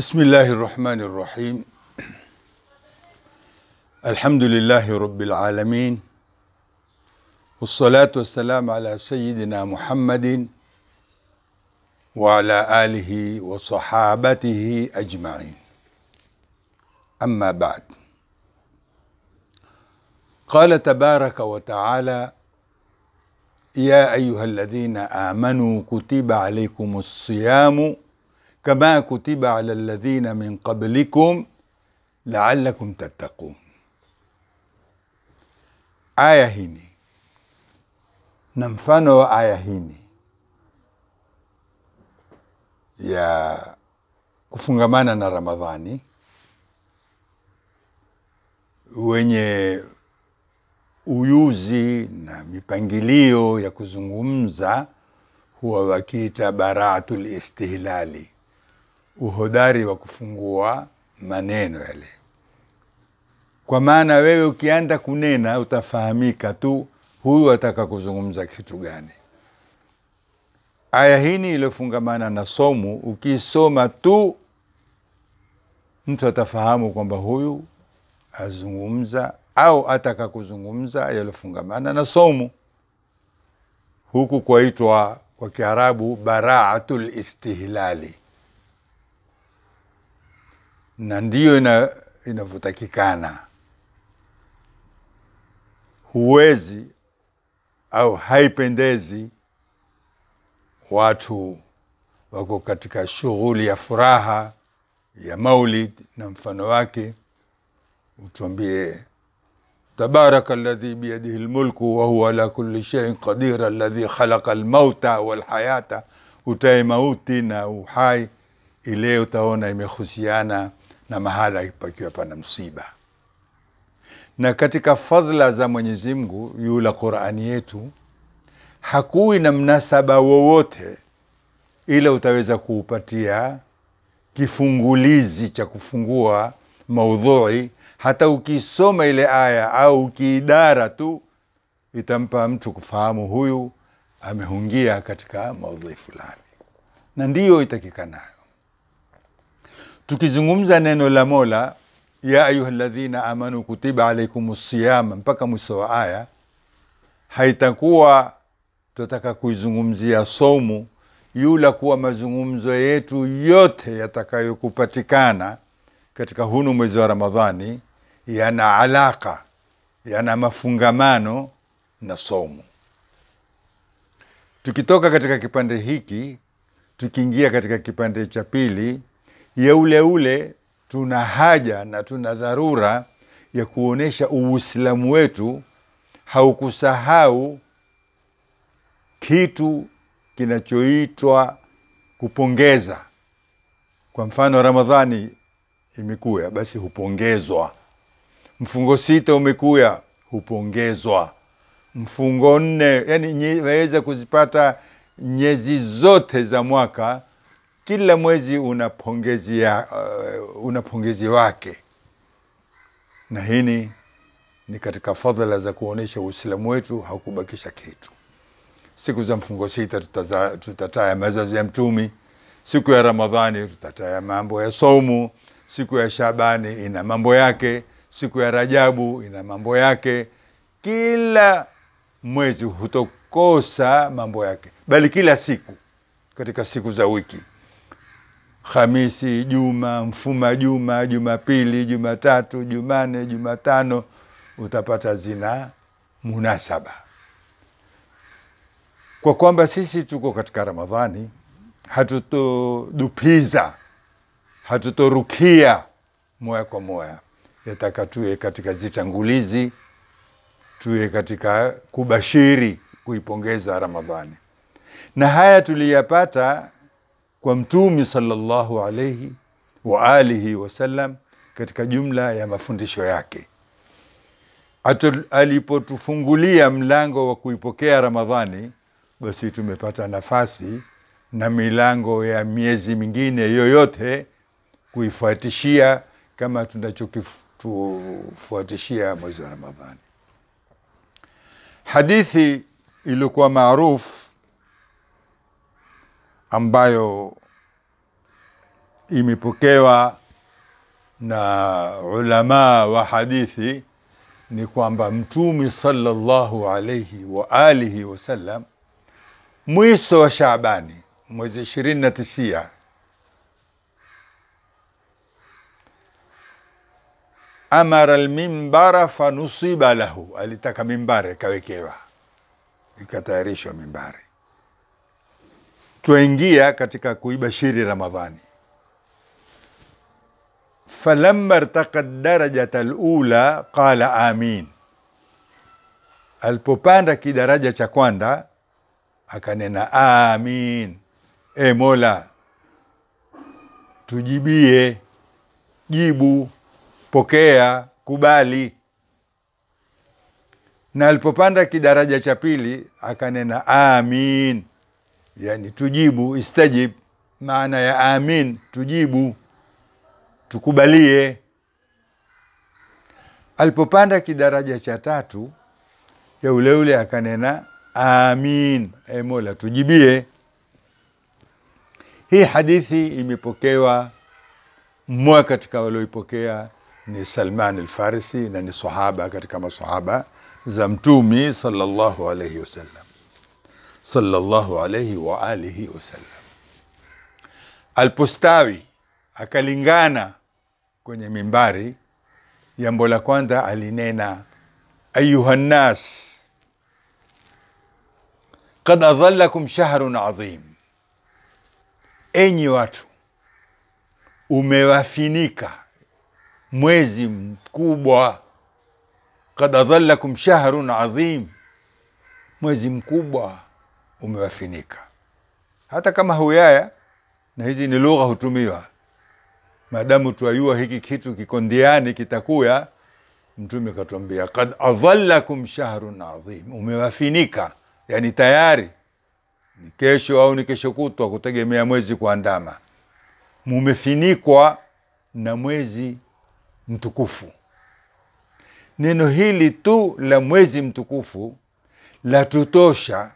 بسم الله الرحمن الرحيم الحمد لله رب العالمين والصلاة والسلام على سيدنا محمد وعلى آله وصحابته أجمعين أما بعد قال تبارك وتعالى يا أيها الذين آمنوا كتب عليكم الصيام kama kutiba ala ladhina min qablikum laalakum tattaqun. Aya hini na mfano wa aya hini ya kufungamana na Ramadhani wenye uyuzi na mipangilio ya kuzungumza huwa wakiita baratul istihlali uhodari wa kufungua maneno yale, kwa maana wewe ukianza kunena utafahamika tu huyu ataka kuzungumza kitu gani. Aya hini iliyofungamana na somu, ukisoma tu mtu atafahamu kwamba huyu azungumza au ataka kuzungumza yaliyofungamana na somu. Huku kwaitwa kwa Kiarabu baraatul istihlali na ndiyo inavyotakikana. Huwezi au haipendezi watu wako katika shughuli ya furaha ya maulid na mfano wake, utuambie tabaraka alladhi biyadihi lmulku wahuwa ala kuli shaiin qadir alladhi khalaqa lmauta walhayata, utae mauti na uhai ileo utaona imehusiana na mahala pakiwa pana msiba. Na katika fadhila za Mwenyezi Mungu yula Qurani yetu hakuwi na mnasaba wowote ila utaweza kuupatia kifungulizi cha kufungua maudhui. Hata ukisoma ile aya au ukiidara tu, itampa mtu kufahamu huyu amehungia katika maudhui fulani, na ndiyo itakikanayo tukizungumza neno la mola ya ayuha ladhina amanu kutiba alaikum siyama mpaka mwisho wa aya haitakuwa tutataka kuizungumzia somu yula kuwa mazungumzo yetu yote yatakayokupatikana katika hunu mwezi wa ramadhani yana alaka yana mafungamano na somu tukitoka katika kipande hiki tukiingia katika kipande cha pili ya ule, ule tuna haja na tuna dharura ya kuonesha Uislamu wetu haukusahau kitu kinachoitwa kupongeza. Kwa mfano, Ramadhani imekuya, basi hupongezwa. Mfungo sita umekuya, hupongezwa. Mfungo nne, yani waweza kuzipata nyezi zote za mwaka kila mwezi unapongezia pongezi, uh, unapongezi wake, na hili ni katika fadhila za kuonyesha Uislamu wetu haukubakisha kitu. Siku za mfungo sita tutataya mazazi ya Mtumi, siku ya Ramadhani tutataya mambo ya somu siku ya Shabani ina mambo yake, siku ya Rajabu ina mambo yake. Kila mwezi hutokosa mambo yake, bali kila siku katika siku za wiki Hamisi, Juma, Mfuma Juma, Jumapili, Jumatatu, Jumane, Jumatano, utapata zina munasaba. Kwa kwamba sisi tuko katika Ramadhani, hatutodupiza hatutorukia moya kwa moya, yataka tuwe katika zitangulizi, tuwe katika kubashiri, kuipongeza Ramadhani, na haya tuliyapata kwa Mtume sallallahu alaihi wa alihi wasallam katika jumla ya mafundisho yake. Atul, alipotufungulia mlango wa kuipokea Ramadhani, basi tumepata nafasi na milango ya miezi mingine yoyote kuifuatishia kama tunachokifuatishia mwezi wa Ramadhani. Hadithi iliyokuwa maarufu ambayo imepokewa na ulama wa hadithi ni kwamba mtume sallallahu alayhi wa alihi wasallam mwiso wa Shaabani mwezi ishirini na tisia amara almimbara fanusiba lahu, alitaka mimbari akawekewa ikatayarishwa mimbari twaingia katika kuibashiri Ramadhani. Falamma irtaqat darajata lula qala amin, alipopanda kidaraja cha kwanza akanena amin, e Mola tujibie, jibu, pokea, kubali. Na alipopanda kidaraja cha pili akanena amin yani tujibu, istajib maana ya amin, tujibu tukubalie. Alipopanda kidaraja cha tatu, ya ule ule akanena amin, e Mola tujibie. Hii hadithi imepokewa, mmoja katika walioipokea ni Salman Alfarisi na ni sahaba katika masahaba za Mtumi sallallahu alaihi wasallam sallallahu alaihi wa alihi wasallam. Alipostawi akalingana kwenye mimbari, jambo la kwanza alinena, ayuhannas kad adhallakum shahrun adhim, enyi watu, umewafinika mwezi mkubwa. Kad adhallakum shahrun adhim, mwezi mkubwa umewafinika. Hata kama huyaya, na hizi ni lugha hutumiwa, maadamu tuayua hiki kitu kiko ndiani kitakuya. Mtume katuambia kad adhallakum shahrun adhim, umewafinika yani tayari ni kesho au ni kesho kutwa, kutegemea mwezi kuandama. Mumefinikwa na mwezi mtukufu. Neno hili tu la mwezi mtukufu la tutosha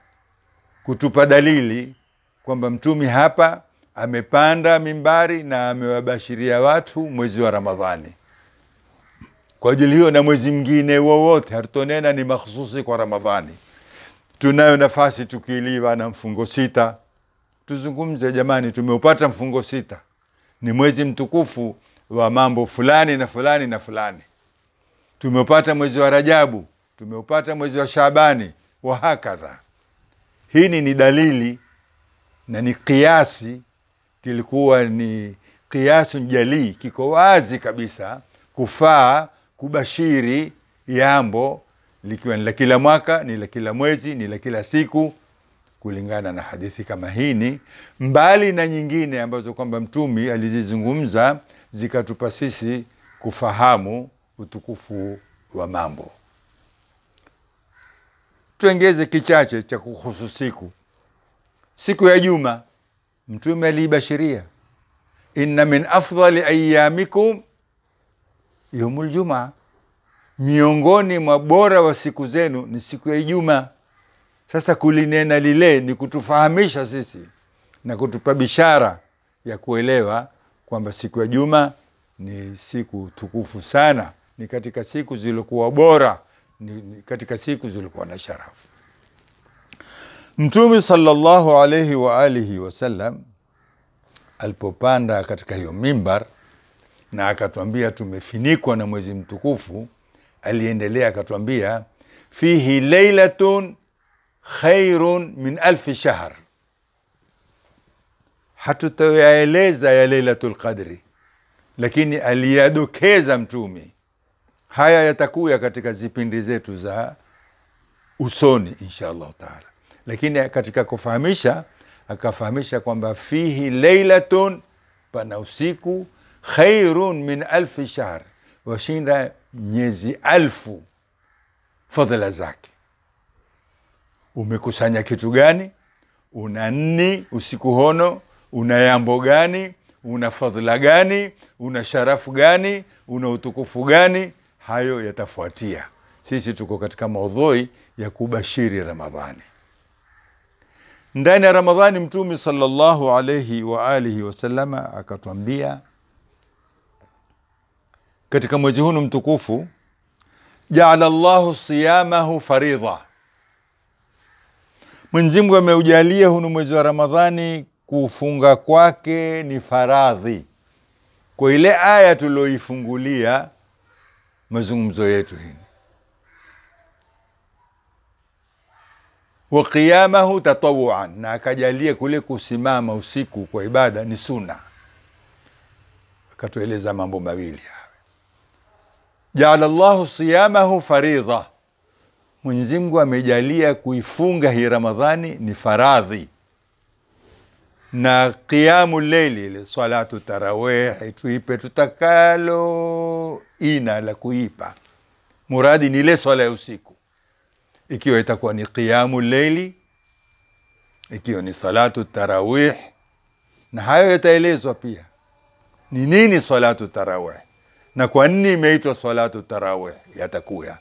kutupa dalili kwamba mtumi hapa amepanda mimbari na amewabashiria watu mwezi wa Ramadhani. Kwa ajili hiyo na mwezi mwingine wowote hatutonena ni makhususi kwa Ramadhani. Tunayo nafasi tukiliwa na mfungo sita, tuzungumze jamani, tumeupata mfungo sita, ni mwezi mtukufu wa mambo fulani na fulani na fulani. Tumeupata mwezi wa Rajabu, tumeupata mwezi wa Shabani wa hakadha hini ni dalili na ni kiasi, kilikuwa ni kiasu jalii, kiko wazi kabisa kufaa kubashiri yambo likiwa ni la kila mwaka, ni la kila mwezi, ni la kila siku, kulingana na hadithi kama hini, mbali na nyingine ambazo kwamba Mtumi alizizungumza zikatupa sisi kufahamu utukufu wa mambo tuengeze kichache cha kuhusu siku siku ya juma mtume aliibashiria inna min afdhali ayamikum yaumul jumaa miongoni mwa bora wa siku zenu ni siku ya juma Sasa kulinena lile ni kutufahamisha sisi na kutupa bishara ya kuelewa kwamba siku ya Juma ni siku tukufu sana, ni katika siku zilizokuwa bora ni, katika siku zilikuwa na sharafu. Mtume sallallahu alaihi wa alihi wasallam alipopanda katika hiyo mimbar na akatwambia tumefinikwa na mwezi mtukufu, aliendelea akatwambia fihi leilatun khairun min alfi shahr, hatutayaeleza ya leilatu lqadri lakini aliyadokeza Mtume Haya yatakuya katika zipindi zetu za usoni insha allahu taala, lakini katika kufahamisha akafahamisha kwamba fihi leilatun, pana usiku khairun min alfi shahr, washinda miezi alfu fadhila zake. Umekusanya kitu gani? Una nni usiku hono? Una yambo gani? Una fadhila gani? Una sharafu gani? Una utukufu gani? hayo yatafuatia. Sisi tuko katika maudhui ya kubashiri Ramadhani. Ndani ya Ramadhani, Mtume sallallahu alaihi wa alihi wasallama akatwambia katika mwezi huu mtukufu, jaala llahu siyamahu faridha, Mwenyezi Mungu ameujalia hunu mwezi wa Ramadhani kufunga kwake ni faradhi. Kwa ile aya tulioifungulia mazungumzo yetu hili wa qiyamahu tatawuan, na akajalia kule kusimama usiku kwa ibada ni suna Akatueleza mambo mawili hayo jaala llahu siyamahu faridha, Mwenyezi Mungu amejalia kuifunga hii Ramadhani ni faradhi na qiamu leili ile salatu tarawihi tuipe tutakalo ina la kuipa muradi ni ile swala ya usiku ikiwa itakuwa ni qiamu leili ikiwa ni salatu tarawih na hayo yataelezwa pia ni nini salatu tarawih na kwa nini imeitwa salatu tarawih yatakuya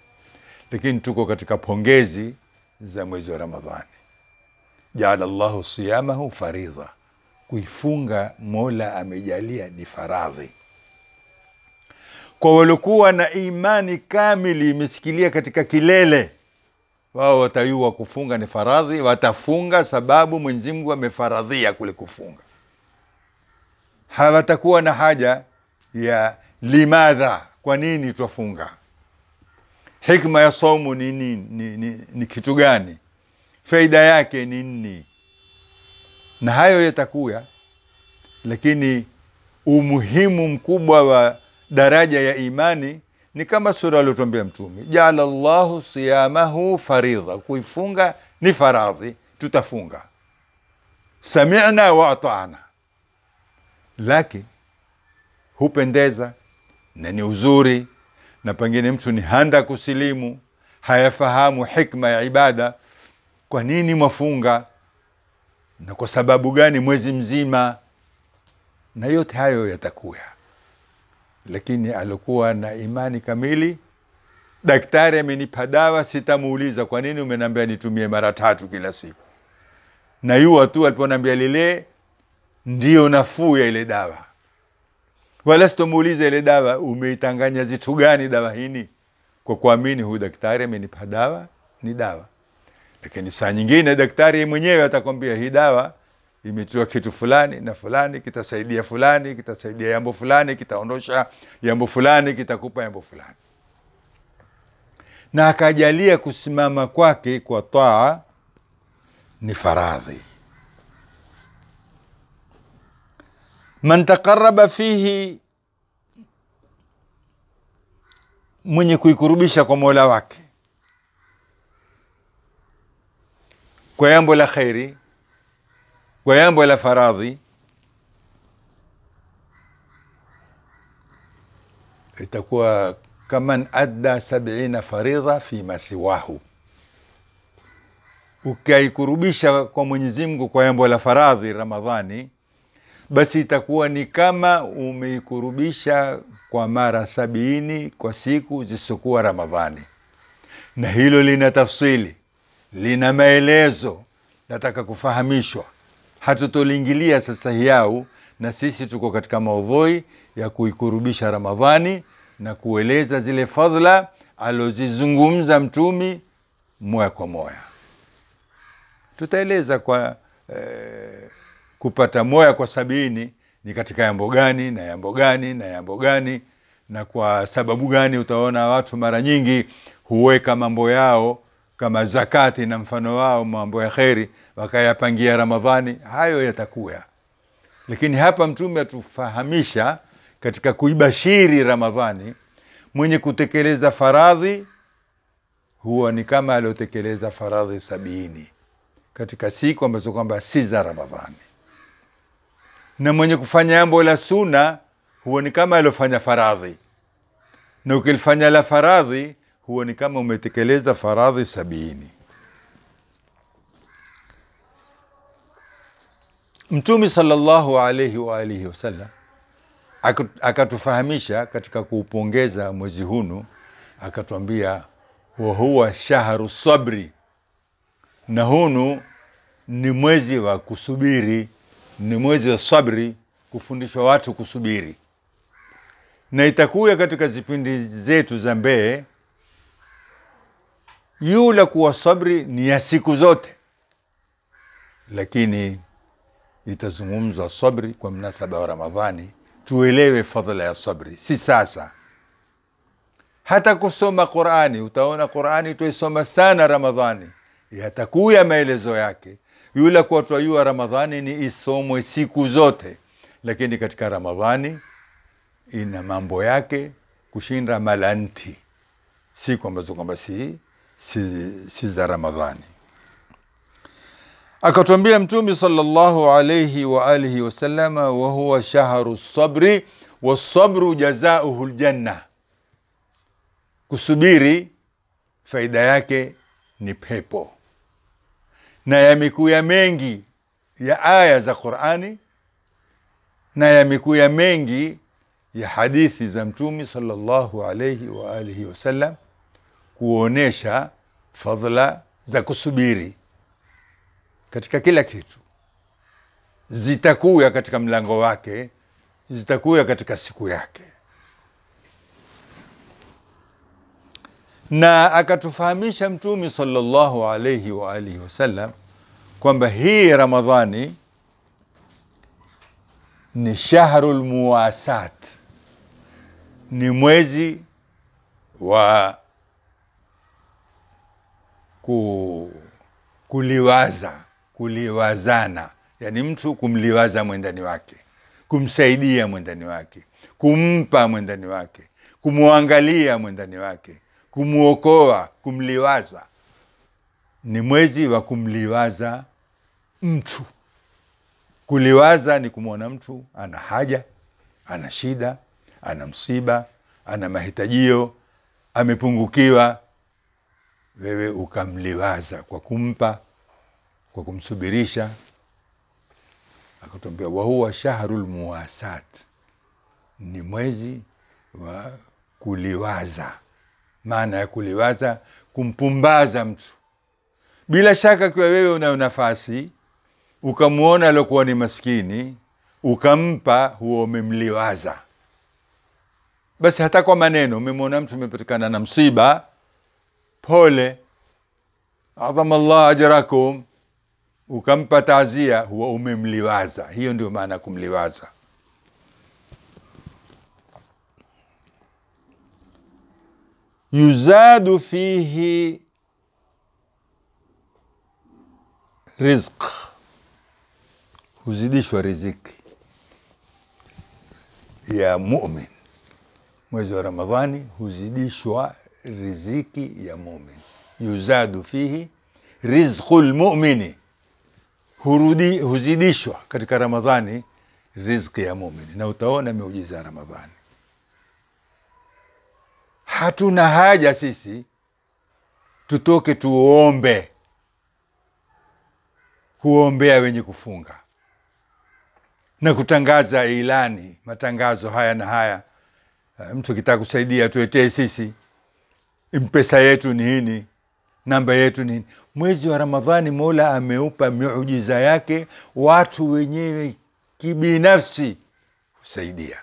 lakini tuko katika pongezi za mwezi wa ramadhani jaala llahu siyamahu faridha kuifunga mola amejalia ni faradhi kwa waliokuwa na imani kamili imesikilia katika kilele wao watayua kufunga ni faradhi watafunga sababu mwenyezi amefaradhia kule kufunga hawatakuwa na haja ya limadha kwa nini twafunga hikma ya somu ni, ni, ni, ni, ni kitu gani faida yake ni nini na hayo yatakuya, lakini umuhimu mkubwa wa daraja ya imani ni kama sura aliyotwambia Mtume, jaala llahu siyamahu faridha, kuifunga ni faradhi, tutafunga samina wa atana, lakini hupendeza na ni uzuri, na pengine mtu ni handa kusilimu, hayafahamu hikma ya ibada. Kwa nini mwafunga? na kwa sababu gani mwezi mzima, na yote hayo yatakuwa. Lakini alikuwa na imani kamili. Daktari amenipa dawa, sitamuuliza kwa nini umenambia nitumie mara tatu kila siku. Na yuwa tu aliponambia lile ndio nafuu ya ile dawa, wala sitomuuliza ile dawa umeitanganya zitu gani dawa hini, kwa kuamini huyu daktari amenipa dawa ni dawa. Lakini saa nyingine daktari mwenyewe atakwambia hii dawa imetua kitu fulani na fulani, kitasaidia fulani, kitasaidia jambo fulani, kitaondosha jambo fulani, kitakupa jambo fulani. Na akajalia kusimama kwake kwa taa ni faradhi. Man taqaraba fihi, mwenye kuikurubisha kwa mola wake kwa jambo la kheri, kwa jambo la faradhi, itakuwa kaman adda sabina faridha fi masiwahu Ukaikurubisha kwa Mwenyezi Mungu kwa jambo la faradhi Ramadhani, basi itakuwa ni kama umeikurubisha kwa mara sabini kwa siku zisizokuwa Ramadhani, na hilo lina tafsili lina maelezo, nataka kufahamishwa. Hatutoliingilia sasa hiyau, na sisi tuko katika maudhui ya kuikurubisha Ramadhani na kueleza zile fadhila alozizungumza Mtumi moya kwa moya. Tutaeleza kwa eh, kupata moya kwa sabini ni katika yambo gani na yambo gani na yambo gani na kwa sababu gani. Utaona watu mara nyingi huweka mambo yao kama zakati na mfano wao mambo ya kheri wakayapangia ramadhani hayo yatakuya lakini hapa mtume atufahamisha katika kuibashiri ramadhani mwenye kutekeleza faradhi huwa ni kama aliotekeleza faradhi sabini katika siku ambazo kwamba si za ramadhani na mwenye kufanya jambo la suna huwa ni kama aliofanya faradhi na ukilifanya la faradhi huwa ni kama umetekeleza faradhi sabini. Mtume sallallahu alaihi wa alihi wasallam akatufahamisha katika kuupongeza mwezi hunu, akatuambia wahuwa shahru sabri, na hunu ni mwezi wa kusubiri, ni mwezi wa sabri, kufundishwa watu kusubiri, na itakuya katika zipindi zetu za mbee yule kuwa sabri ni ya siku zote, lakini itazungumzwa sabri kwa mnasaba wa Ramadhani, tuelewe fadhila ya sabri, si sasa. Hata kusoma Qurani, utaona Qurani tuisoma sana Ramadhani, yatakuya maelezo yake. Yule kuwa twajua Ramadhani ni isomwe siku zote, lakini katika Ramadhani ina mambo yake kushinda malanti, si kwamba kwamba si si, si za Ramadhani. Akatwambia Mtume sallallahu alaihi wa alihi wasalama, wa huwa shahru sabri wasabru jazauhu ljanna, kusubiri faida yake ni pepo. Na yamekuya mengi ya aya za Qurani na yamekuya mengi ya hadithi za Mtume sallallahu alaihi wa alihi wasallam kuonesha fadhila za kusubiri katika kila kitu, zitakuya katika mlango wake, zitakuya katika siku yake. Na akatufahamisha Mtume sallallahu alaihi wa alihi wasallam kwamba hii Ramadhani ni shahru lmuwasat ni mwezi wa ku, kuliwaza kuliwazana, yani mtu kumliwaza mwendani wake, kumsaidia mwendani wake, kumpa mwendani wake, kumwangalia mwendani wake, kumwokoa, kumliwaza. Ni mwezi wa kumliwaza mtu. Kuliwaza ni kumwona mtu ana haja, ana shida, ana msiba, ana mahitajio, amepungukiwa wewe ukamliwaza kwa kumpa kwa kumsubirisha akatuambia wahuwa shahrul muwasat, ni mwezi wa kuliwaza maana ya kuliwaza kumpumbaza mtu bila shaka kiwa wewe unayo nafasi ukamwona aliokuwa ni maskini ukampa huo umemliwaza basi hata kwa maneno umemwona mtu umepatikana na msiba pole, adhama Allah ajrakum, ukampa taazia, huwa umemliwaza. Hiyo ndio maana kumliwaza. yuzadu fihi rizq, huzidishwa riziki ya mumin. Mwezi wa Ramadhani huzidishwa riziki ya mumin, yuzadu fihi rizqu lmumini, hurudi huzidishwa katika Ramadhani riziki ya mumini, na utaona miujiza ya Ramadhani. Hatuna haja sisi tutoke tuombe kuombea wenye kufunga na kutangaza ilani matangazo haya na haya. Mtu akitaka kusaidia tuetee sisi mpesa yetu ni nini namba yetu nini mwezi wa ramadhani mola ameupa miujiza yake watu wenyewe kibinafsi husaidia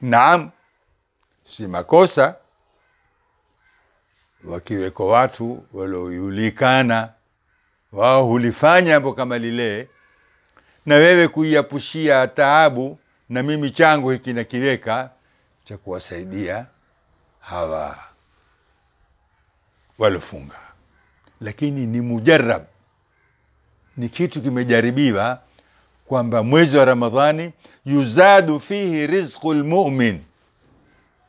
naam si makosa wakiweko watu waliojulikana wao hulifanya mbo kama lile na wewe kuiapushia taabu na mimi changu hiki nakiweka cha kuwasaidia hawa walofunga, lakini ni mujarab, ni kitu kimejaribiwa kwamba mwezi wa Ramadhani yuzadu fihi rizqu lmumin,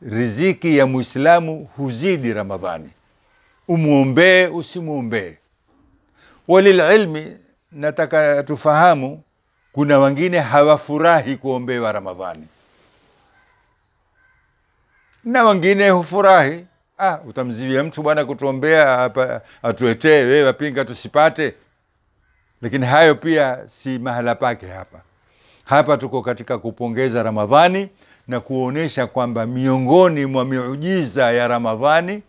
riziki ya muislamu huzidi Ramadhani, umwombee usimwombee. Walililmi, nataka tufahamu, kuna wengine hawafurahi kuombewa Ramadhani na wengine hufurahi ah, utamziwia mtu bwana kutuombea hapa atuetee wewe wapinga tusipate. Lakini hayo pia si mahala pake hapa. Hapa tuko katika kupongeza Ramadhani na kuonyesha kwamba miongoni mwa miujiza ya Ramadhani,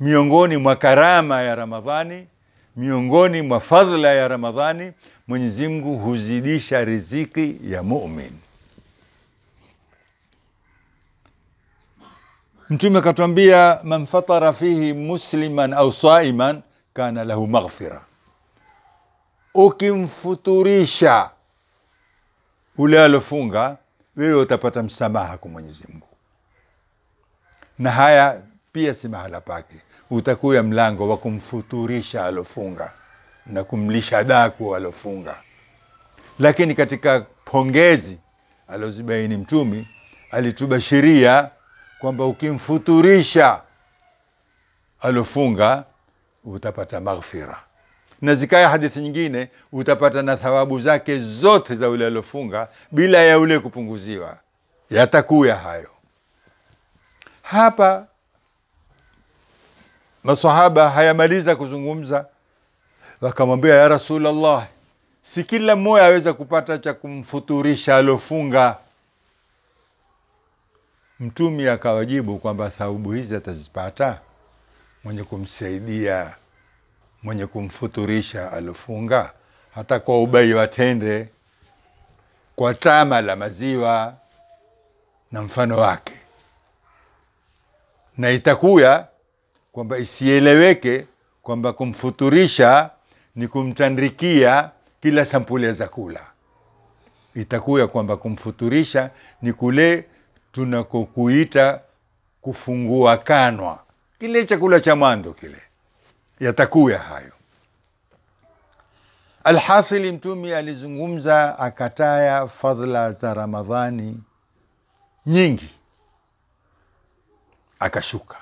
miongoni mwa karama ya Ramadhani, miongoni mwa fadhila ya Ramadhani, Mwenyezi Mungu huzidisha riziki ya muumini. mtume akatwambia man fatara fihi musliman au saiman kana lahu maghfira ukimfuturisha ule alofunga wewe utapata msamaha kwa mwenyezimngu na haya pia si mahala pake utakuya mlango wa kumfuturisha alofunga na kumlisha daku alofunga lakini katika pongezi alozibaini mtumi alitubashiria kwamba ukimfuturisha alofunga utapata maghfira, na zikaya hadithi nyingine utapata na thawabu zake zote za ule alofunga bila ya ule kupunguziwa, yatakuya hayo. Hapa masahaba hayamaliza kuzungumza, wakamwambia ya rasulllah si kila mmoja aweza kupata cha kumfuturisha alofunga Mtumi akawajibu kwamba thawabu hizi atazipata mwenye kumsaidia mwenye kumfuturisha alofunga, hata kwa ubai wa tende, kwa tama la maziwa na mfano wake, na itakuya kwamba isieleweke kwamba kumfuturisha ni kumtandikia kila sampuli ya zakula. Itakuya kwamba kumfuturisha ni kule tunakokuita kufungua kanwa, kile chakula cha mwanzo kile, yatakuya hayo. Alhasili, mtumi alizungumza akataya fadhla za Ramadhani nyingi, akashuka.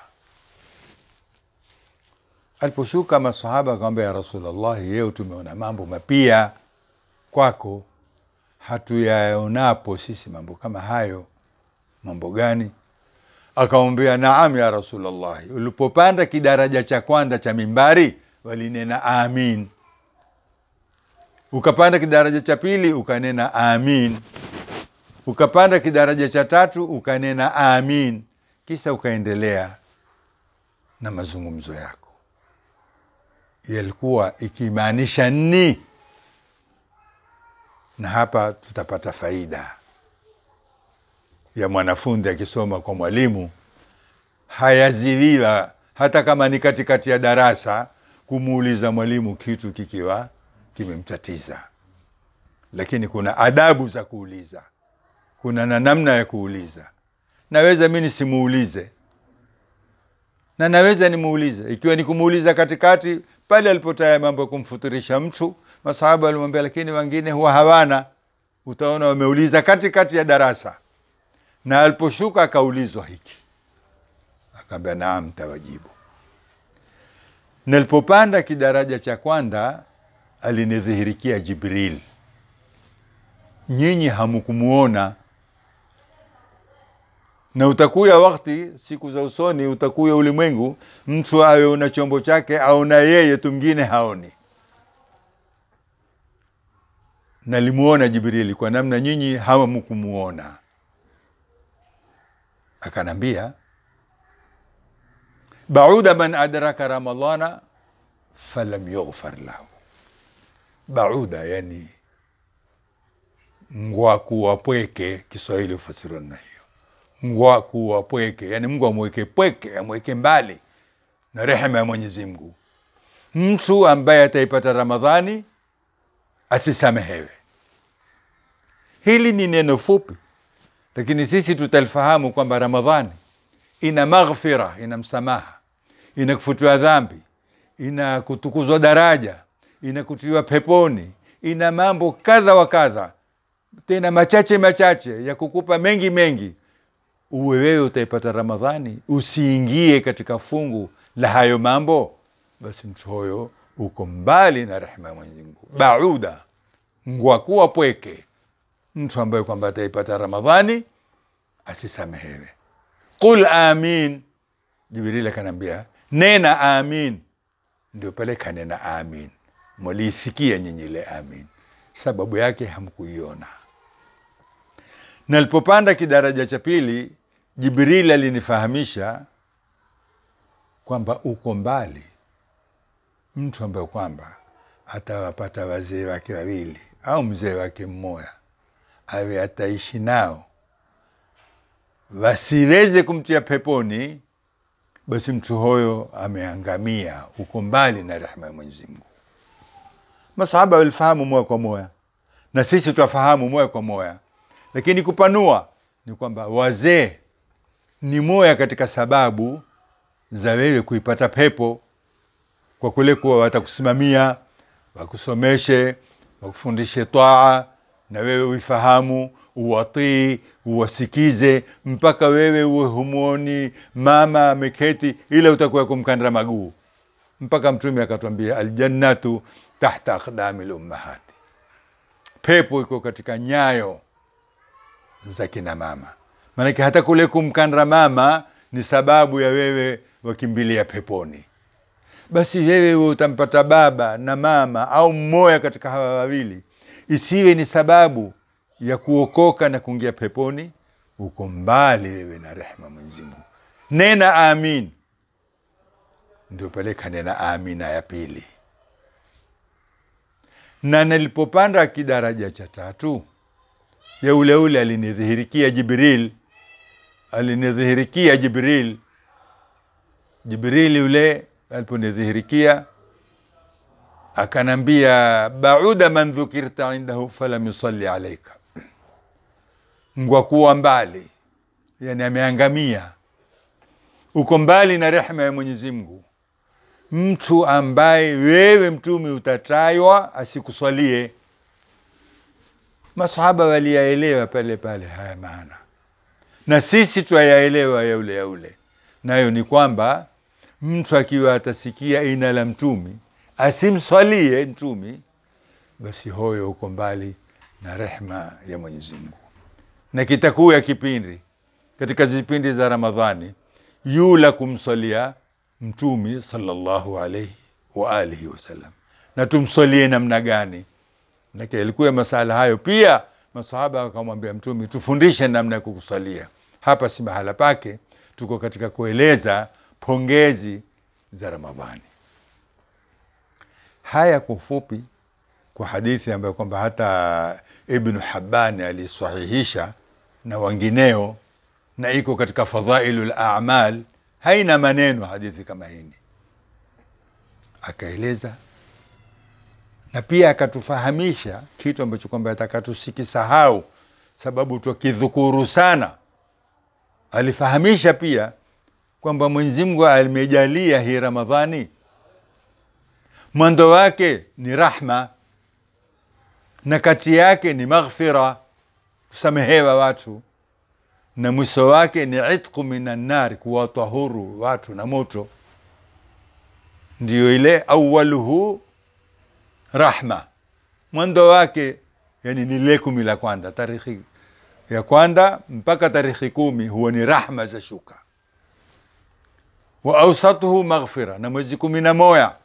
Aliposhuka masahaba akamwambia, ya llahi yeo tumeona mambo mapia kwako hatuyaonapo sisi mambo kama hayo mambo gani? Akamwambia, naam ya rasulllahi ulipopanda kidaraja cha kwanza cha mimbari walinena amin, ukapanda kidaraja cha pili ukanena amin, ukapanda kidaraja cha tatu ukanena amin, kisha ukaendelea na mazungumzo yako yalikuwa ikimaanisha nni Na hapa tutapata faida ya mwanafunzi akisoma kwa mwalimu hayaziliwa hata kama ni katikati ya darasa kumuuliza mwalimu kitu kikiwa kimemtatiza, lakini kuna adabu za kuuliza, kuna na namna ya kuuliza. Naweza mi nisimuulize na naweza nimuulize, ikiwa ni kumuuliza katikati pale alipotaya mambo ya kumfuturisha mtu. Masahaba walimwambia, lakini wengine huwa hawana, utaona wameuliza katikati ya darasa na aliposhuka akaulizwa hiki, akaambia naam, tawajibu. Nilipopanda kidaraja cha kwanza, alinidhihirikia Jibril, nyinyi hamukumuona na utakuya wakti siku za usoni, utakuya ulimwengu mtu awe una chombo chake aona yeye tungine haoni. Nalimuona Jibrili kwa namna nyinyi hamukumuona akanambia bauda man adraka ramadana falam yughfar lahu bauda yani mgwaku wapweke kiswahili hufasiriwa na hiyo ngwaku wapweke yani mungu amweke pweke amweke mbali na rehema ya mwenyezi mungu mtu ambaye ataipata ramadhani asisamehewe hili ni neno fupi lakini sisi tutalifahamu kwamba Ramadhani ina maghfira, ina msamaha, ina kufutiwa dhambi, ina kutukuzwa daraja, ina kutiwa peponi, ina mambo kadha wa kadha, tena machache machache ya kukupa mengi mengi. Uwe wewe utaipata Ramadhani, usiingie katika fungu la hayo mambo, basi mtu huyo uko mbali na rehma ya mwenyezimngu bauda ngwakuwa pweke mtu ambaye kwamba ataipata Ramadhani asisamehewe. Qul amin, jibrili akanambia nena amin, ndio pale kanena amin. Mwaliisikia nyinyi ile amin, sababu yake hamkuiona. Nalipopanda kidaraja cha pili, jibrili alinifahamisha kwamba uko mbali mtu ambaye kwamba atawapata wazee wake wawili au mzee wake mmoja awe ataishi nao, wasiweze kumtia peponi, basi mtu huyo ameangamia, uko mbali na rehema ya Mwenyezi Mungu. Masahaba walifahamu moya kwa moya, na sisi twafahamu moya kwa moya, lakini kupanua ni kwamba wazee ni moya katika sababu za wewe kuipata pepo, kwa kule kuwa watakusimamia, wakusomeshe, wakufundishe taa na wewe uifahamu uwatii uwasikize mpaka wewe uwe humwoni mama ameketi ila utakuwa kumkandra maguu mpaka mtume akatwambia aljannatu tahta akdami lummahati pepo iko katika nyayo za kina mama maanake hata kule kumkandra mama ni sababu ya wewe wakimbilia peponi basi wewe utampata baba na mama au mmoya katika hawa wawili isiwe ni sababu ya kuokoka na kuingia peponi, uko mbali wewe na rehema Mwenyezi Mungu. Nena amin, ndio peleka nena amina ya pili. Na nilipopanda kidaraja cha tatu, ya ule ule alinidhihirikia Jibril, alinidhihirikia Jibril. Jibril yule aliponidhihirikia akanambia bauda man dhukirta indahu falam yusalli alaika, ngwakuwa mbali, yani ameangamia, uko mbali na rehma ya Mwenyezi Mungu, mtu ambaye wewe mtume utatajwa asikuswalie. Masahaba waliyaelewa pale pale haya maana, na sisi twayaelewa yaule yaule, nayo ni kwamba mtu akiwa atasikia ina la mtume asimswalie Mtume, basi hoyo uko mbali na rehma ya Mwenyezi Mungu. Na kitakuu ya kipindi katika zipindi za Ramadhani yula kumswalia Mtume sallallahu alaihi wa alihi wasallam, na tumswalie namna gani? Manake ilikuwa masala hayo pia. Masahaba wakamwambia Mtume, tufundishe namna ya kukuswalia. Hapa si mahala pake, tuko katika kueleza pongezi za Ramadhani. Haya kwa ufupi, kwa hadithi ambayo kwamba hata Ibnu Habani alisahihisha na wengineo, na iko katika Fadhailu Lamal, haina maneno hadithi kama hini, akaeleza na pia akatufahamisha kitu ambacho kwamba atakatukisahau, sababu twakidhukuru sana. Alifahamisha pia kwamba Mwenyezi Mungu alimejalia hii Ramadhani mwendo wake ni rahma na kati yake ni maghfira kusamehewa watu na mwiso wake ni itqu min annari kuwatahuru watu na moto ndiyo ile awaluhu rahma mwendo wake yani ni ile kumi la kwanza tarikhi ya kwanza mpaka tarikhi kumi huwa ni rahma za shuka wa ausatuhu maghfira na mwezi kumi na moya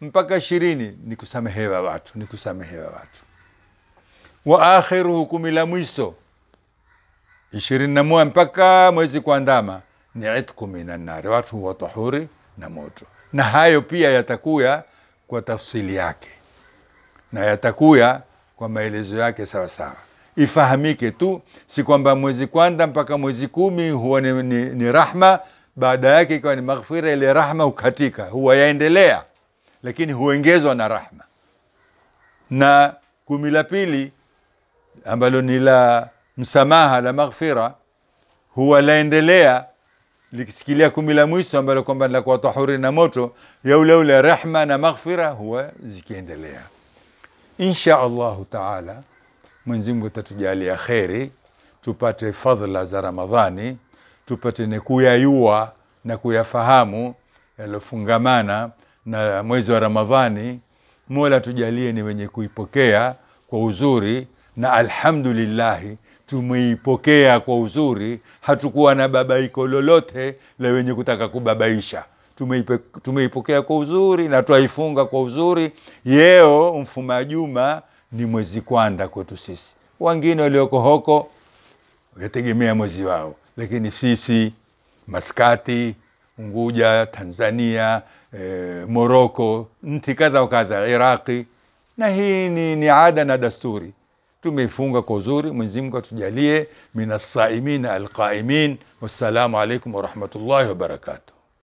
mpaka ishirini ni kusamehewa watu, ni kusamehewa watu. Wa akhiru, hukumi la mwisho ishirini na moja mpaka mwezi kuandama ni itku minan nari, watu wa tahuri na moto, na hayo pia yatakuya kwa tafsili yake na yatakuya kwa maelezo yake sawasawa. Ifahamike tu si kwamba mwezi kwanza mpaka mwezi kumi huwa ni, ni, ni rahma, baada yake ikawa ni maghfira. Ile rahma ukatika huwa yaendelea lakini huongezwa na rahma na kumi la pili ambalo ni la msamaha la maghfira huwa laendelea likisikilia kumi la mwisho ambalo kwamba la kuwatahuri na moto ya ule ule rehma na maghfira huwa zikiendelea insha allahu taala mwenyezi atatujalia kheri tupate fadhla za ramadhani tupate ni kuyayua na kuyafahamu yalofungamana na mwezi wa Ramadhani, Mola tujalie ni wenye kuipokea kwa uzuri na alhamdulillahi, tumeipokea kwa uzuri, hatukuwa na babaiko lolote la wenye kutaka kubabaisha. Tumeipokea kwa uzuri na twaifunga kwa uzuri. Yeo mfuma juma ni mwezi kwanda kwetu sisi, wengine walioko hoko yategemea mwezi wao, lakini sisi maskati Unguja, Tanzania, e, eh, Moroko, nchi kadha wa kadha, Iraqi. Na hii ni, ni ada na dasturi tumeifunga kwa uzuri. Mwenyezi Mungu atujalie minasaimin alqaimin. Wassalamu alaikum warahmatullahi wabarakatuh.